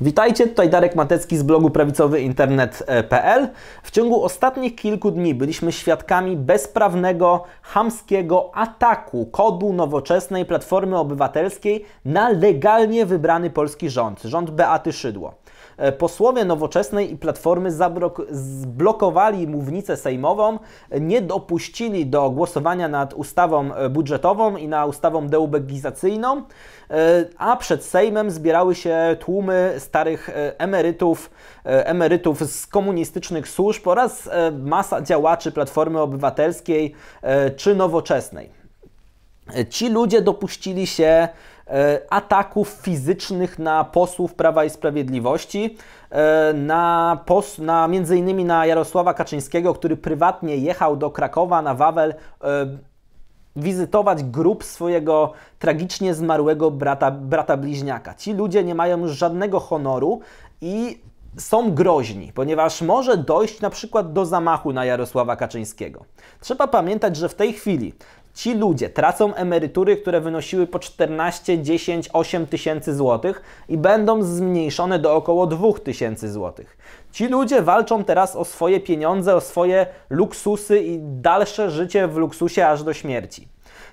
Witajcie, tutaj Darek Matecki z blogu prawicowyinternet.pl. W ciągu ostatnich kilku dni byliśmy świadkami bezprawnego, hamskiego ataku kodu nowoczesnej Platformy Obywatelskiej na legalnie wybrany polski rząd, rząd Beaty Szydło. E, posłowie Nowoczesnej i Platformy zblokowali mównicę sejmową, nie dopuścili do głosowania nad ustawą e, budżetową i na ustawą deubegizacyjną, e, a przed Sejmem zbierały się tłumy starych emerytów, emerytów z komunistycznych służb oraz masa działaczy Platformy Obywatelskiej czy Nowoczesnej. Ci ludzie dopuścili się e, ataków fizycznych na posłów Prawa i Sprawiedliwości, e, na, pos, na między innymi na Jarosława Kaczyńskiego, który prywatnie jechał do Krakowa na Wawel e, wizytować grób swojego tragicznie zmarłego brata, brata bliźniaka. Ci ludzie nie mają już żadnego honoru i są groźni, ponieważ może dojść na przykład do zamachu na Jarosława Kaczyńskiego. Trzeba pamiętać, że w tej chwili ci ludzie tracą emerytury, które wynosiły po 14, 10, 8 tysięcy złotych i będą zmniejszone do około 2 tysięcy złotych. Ci ludzie walczą teraz o swoje pieniądze, o swoje luksusy i dalsze życie w luksusie aż do śmierci.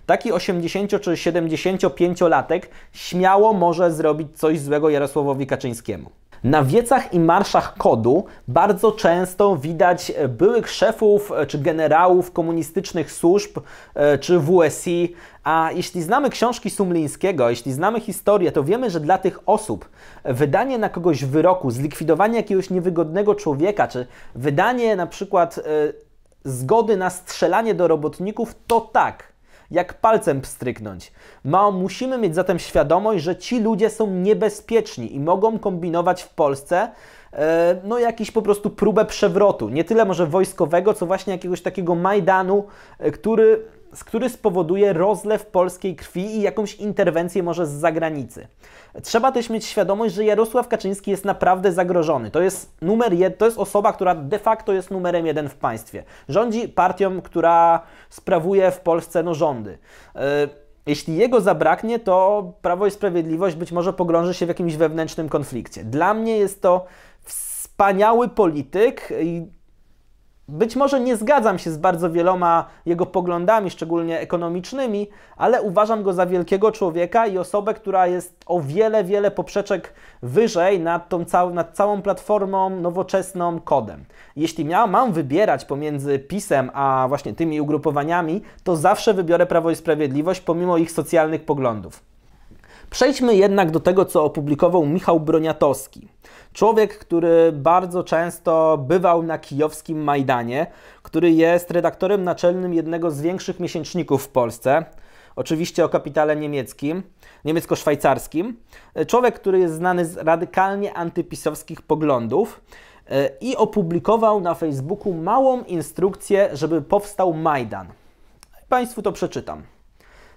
Taki 80 czy 75-latek śmiało może zrobić coś złego Jarosławowi Kaczyńskiemu. Na wiecach i marszach kodu bardzo często widać e, byłych szefów e, czy generałów komunistycznych służb e, czy WSI, a jeśli znamy książki Sumlińskiego, jeśli znamy historię, to wiemy, że dla tych osób wydanie na kogoś wyroku, zlikwidowanie jakiegoś niewygodnego człowieka, czy wydanie na przykład zgody na strzelanie do robotników, to tak jak palcem pstryknąć. Mao musimy mieć zatem świadomość, że ci ludzie są niebezpieczni i mogą kombinować w Polsce e, no jakiś po prostu próbę przewrotu. Nie tyle może wojskowego, co właśnie jakiegoś takiego Majdanu, e, który wirus, który spowoduje rozlew polskiej krwi i jakąś interwencję może z zagranicy. Trzeba też mieć świadomość, że Jarosław Kaczyński jest naprawdę zagrożony. To jest numer jeden, to jest osoba, która de facto jest numerem jeden w państwie. Rządzi partią, która sprawuje w Polsce no, rządy. Yy, jeśli jego zabraknie, to Prawo i Sprawiedliwość być może pogrąży się w jakimś wewnętrznym konflikcie. Dla mnie jest to wspaniały polityk być może nie zgadzam się z bardzo wieloma jego poglądami, szczególnie ekonomicznymi, ale uważam go za wielkiego człowieka i osobę, która jest o wiele, wiele poprzeczek wyżej nad, tą cał nad całą platformą nowoczesną kodem. Jeśli miał, mam wybierać pomiędzy PiSem a właśnie tymi ugrupowaniami, to zawsze wybiorę Prawo i Sprawiedliwość pomimo ich socjalnych poglądów. Przejdźmy jednak do tego, co opublikował Michał Broniatowski. Człowiek, który bardzo często bywał na kijowskim Majdanie, który jest redaktorem naczelnym jednego z większych miesięczników w Polsce, oczywiście o kapitale niemieckim, niemiecko-szwajcarskim. Człowiek, który jest znany z radykalnie antypisowskich poglądów e, i opublikował na Facebooku małą instrukcję, żeby powstał Majdan. Państwu to przeczytam.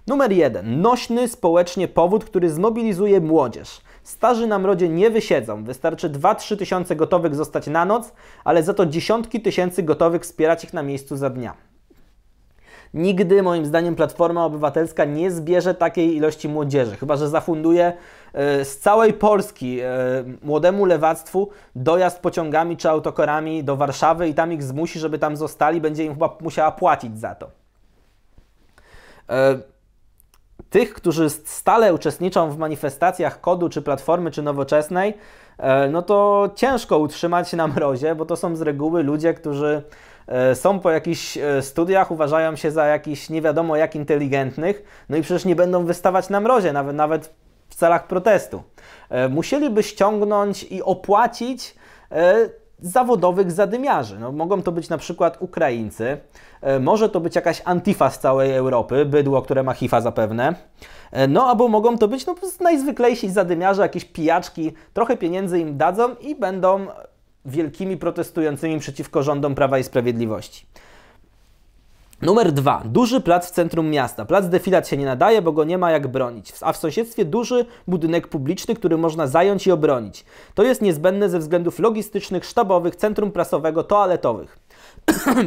Numer jeden. Nośny społecznie powód, który zmobilizuje młodzież. Starzy na mrodzie nie wysiedzą, wystarczy 2-3 tysiące gotowych zostać na noc, ale za to dziesiątki tysięcy gotowych wspierać ich na miejscu za dnia. Nigdy, moim zdaniem, Platforma Obywatelska nie zbierze takiej ilości młodzieży, chyba że zafunduje e, z całej Polski e, młodemu lewactwu dojazd pociągami czy autokorami do Warszawy i tam ich zmusi, żeby tam zostali, będzie im chyba musiała płacić za to. E, tych, którzy stale uczestniczą w manifestacjach kodu, czy platformy, czy nowoczesnej, e, no to ciężko utrzymać się na mrozie, bo to są z reguły ludzie, którzy e, są po jakichś e, studiach, uważają się za jakiś nie wiadomo jak inteligentnych, no i przecież nie będą wystawać na mrozie, nawet, nawet w celach protestu. Musieliby ściągnąć i opłacić zawodowych zadymiarzy. No, mogą to być na przykład Ukraińcy, e, może to być jakaś antifa z całej Europy, bydło, które ma hifa zapewne, e, no albo mogą to być no, najzwyklejsi zadymiarze, jakieś pijaczki, trochę pieniędzy im dadzą i będą wielkimi protestującymi przeciwko rządom Prawa i Sprawiedliwości. Numer dwa. Duży plac w centrum miasta. Plac defilat się nie nadaje, bo go nie ma jak bronić. A w sąsiedztwie duży budynek publiczny, który można zająć i obronić. To jest niezbędne ze względów logistycznych, sztabowych, centrum prasowego, toaletowych.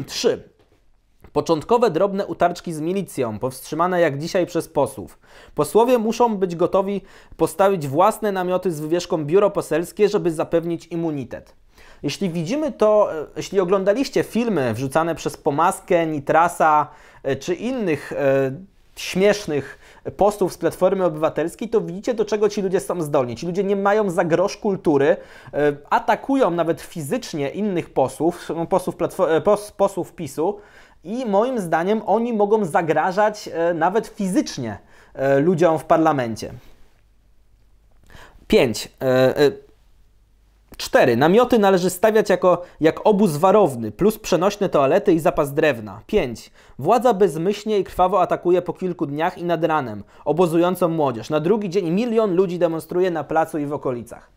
3. Początkowe drobne utarczki z milicją, powstrzymane jak dzisiaj przez posłów. Posłowie muszą być gotowi postawić własne namioty z wywieszką biuro poselskie, żeby zapewnić immunitet. Jeśli widzimy to, e, jeśli oglądaliście filmy wrzucane przez Pomaskę, Nitrasa e, czy innych e, śmiesznych postów z Platformy Obywatelskiej, to widzicie, do czego ci ludzie są zdolni. Ci ludzie nie mają za grosz kultury, atakują nawet fizycznie innych posłów, posłów, posłów PiSu i moim zdaniem oni mogą zagrażać nawet fizycznie ludziom w parlamencie. 5. 4. Namioty należy stawiać jako jak obóz warowny, plus przenośne toalety i zapas drewna. 5. Władza bezmyślnie i krwawo atakuje po kilku dniach i nad ranem obozującą młodzież. Na drugi dzień milion ludzi demonstruje na placu i w okolicach.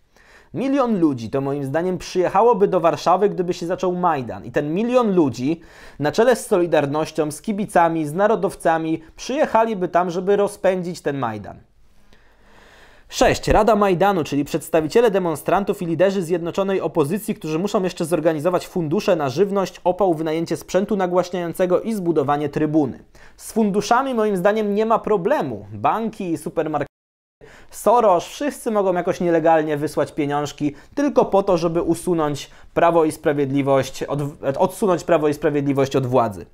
Milion ludzi to moim zdaniem przyjechałoby do Warszawy, gdyby się zaczął Majdan. I ten milion ludzi na czele z Solidarnością, z kibicami, z narodowcami przyjechaliby tam, żeby rozpędzić ten Majdan. 6. Rada Majdanu, czyli przedstawiciele demonstrantów i liderzy zjednoczonej opozycji, którzy muszą jeszcze zorganizować fundusze na żywność, opał, wynajęcie sprzętu nagłaśniającego i zbudowanie trybuny. Z funduszami moim zdaniem nie ma problemu. Banki, supermarkety, Soros, wszyscy mogą jakoś nielegalnie wysłać pieniążki tylko po to, żeby usunąć Prawo i Sprawiedliwość, od, odsunąć Prawo i Sprawiedliwość od władzy.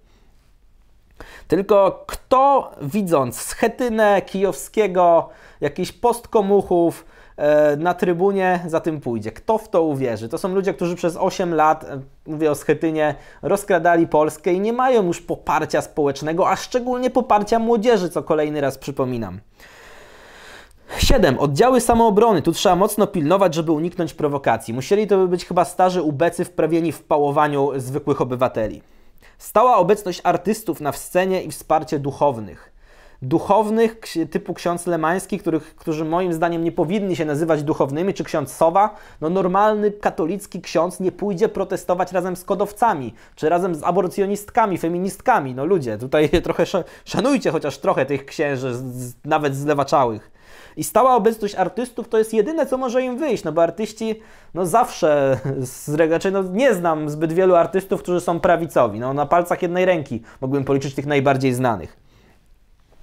Tylko kto widząc schetynę kijowskiego, jakiś post komuchów, e, na trybunie za tym pójdzie. Kto w to uwierzy? To są ludzie, którzy przez 8 lat, e, mówię o Schetynie, rozkradali Polskę i nie mają już poparcia społecznego, a szczególnie poparcia młodzieży, co kolejny raz przypominam. 7. Oddziały samoobrony. Tu trzeba mocno pilnować, żeby uniknąć prowokacji. Musieli to być chyba starzy ubecy wprawieni w pałowaniu zwykłych obywateli. Stała obecność artystów na scenie i wsparcie duchownych duchownych typu ksiądz Lemański, których, którzy moim zdaniem nie powinni się nazywać duchownymi, czy ksiądz Sowa, no normalny katolicki ksiądz nie pójdzie protestować razem z kodowcami, czy razem z aborcjonistkami, feministkami. No ludzie, tutaj trochę szanujcie chociaż trochę tych księży, nawet zlewaczałych. I stała obecność artystów to jest jedyne, co może im wyjść, no bo artyści, no zawsze, z raczej znaczy, no nie znam zbyt wielu artystów, którzy są prawicowi, no na palcach jednej ręki mógłbym policzyć tych najbardziej znanych.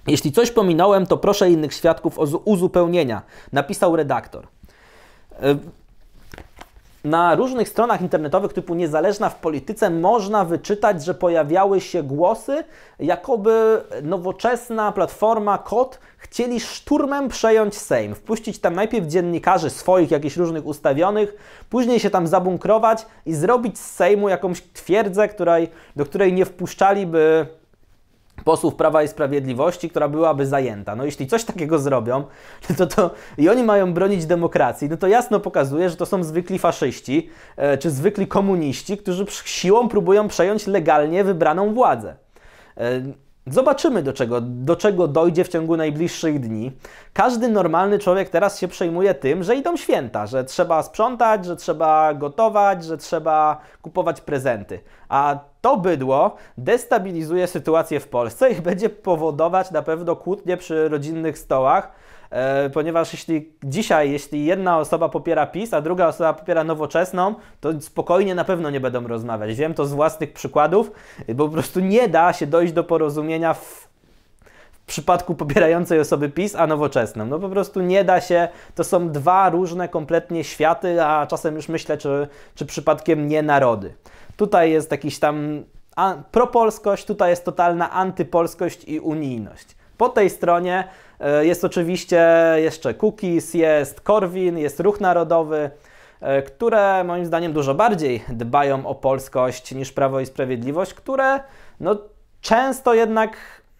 Jeśli coś pominąłem, to proszę innych świadków o uzupełnienia, napisał redaktor. Na różnych stronach internetowych typu niezależna w polityce można wyczytać, że pojawiały się głosy, jakoby nowoczesna platforma KOT chcieli szturmem przejąć Sejm, wpuścić tam najpierw dziennikarzy swoich, jakichś różnych ustawionych, później się tam zabunkrować i zrobić z Sejmu jakąś twierdzę, której, do której nie wpuszczaliby posłów Prawa i Sprawiedliwości, która byłaby zajęta. No jeśli coś takiego zrobią, to to i oni mają bronić demokracji, no to jasno pokazuje, że to są zwykli faszyści e, czy zwykli komuniści, którzy siłą próbują przejąć legalnie wybraną władzę. E, Zobaczymy, do czego, do czego dojdzie w ciągu najbliższych dni. Każdy normalny człowiek teraz się przejmuje tym, że idą święta, że trzeba sprzątać, że trzeba gotować, że trzeba kupować prezenty. A to bydło destabilizuje sytuację w Polsce i będzie powodować na pewno kłótnie przy rodzinnych stołach E, ponieważ jeśli dzisiaj, jeśli jedna osoba popiera PiS, a druga osoba popiera nowoczesną, to spokojnie na pewno nie będą rozmawiać. Wiem to z własnych przykładów, y, bo po prostu nie da się dojść do porozumienia w w przypadku popierającej osoby PiS, a nowoczesną. No po prostu nie da się, to są dwa różne kompletnie światy, a czasem już myślę, czy, czy przypadkiem nie narody. Tutaj jest jakiś tam propolskość, tutaj jest totalna antypolskość i unijność. Po tej stronie E, jest oczywiście jeszcze Cookies, jest Korwin, jest Ruch Narodowy, e, które moim zdaniem dużo bardziej dbają o polskość niż Prawo i Sprawiedliwość, które no, często jednak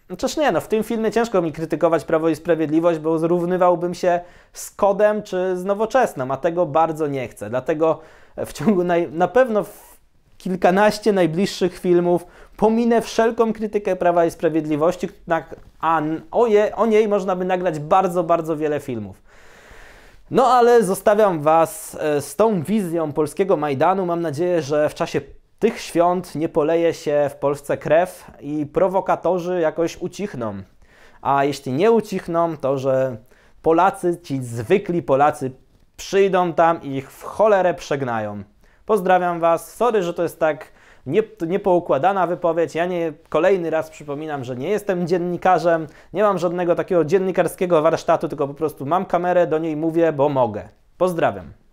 no Chociaż nie, no w tym filmie ciężko mi krytykować Prawo i Sprawiedliwość, bo zrównywałbym się z Kodem czy z Nowoczesną, a tego bardzo nie chcę. Dlatego w ciągu naj... na pewno w kilkanaście najbliższych filmów pominę wszelką krytykę Prawa i Sprawiedliwości, a o, je, o niej można by nagrać bardzo, bardzo wiele filmów. No ale zostawiam Was e, z tą wizją polskiego Majdanu. Mam nadzieję, że w czasie tych świąt nie poleje się w Polsce krew i prowokatorzy jakoś ucichną. A jeśli nie ucichną, to że Polacy, ci zwykli Polacy, przyjdą tam i ich w cholerę przegnają. Pozdrawiam Was. Sorry, że to jest tak nie, niepoukładana wypowiedź. Ja nie kolejny raz przypominam, że nie jestem dziennikarzem, nie mam żadnego takiego dziennikarskiego warsztatu, tylko po prostu mam kamerę, do niej mówię, bo mogę. Pozdrawiam.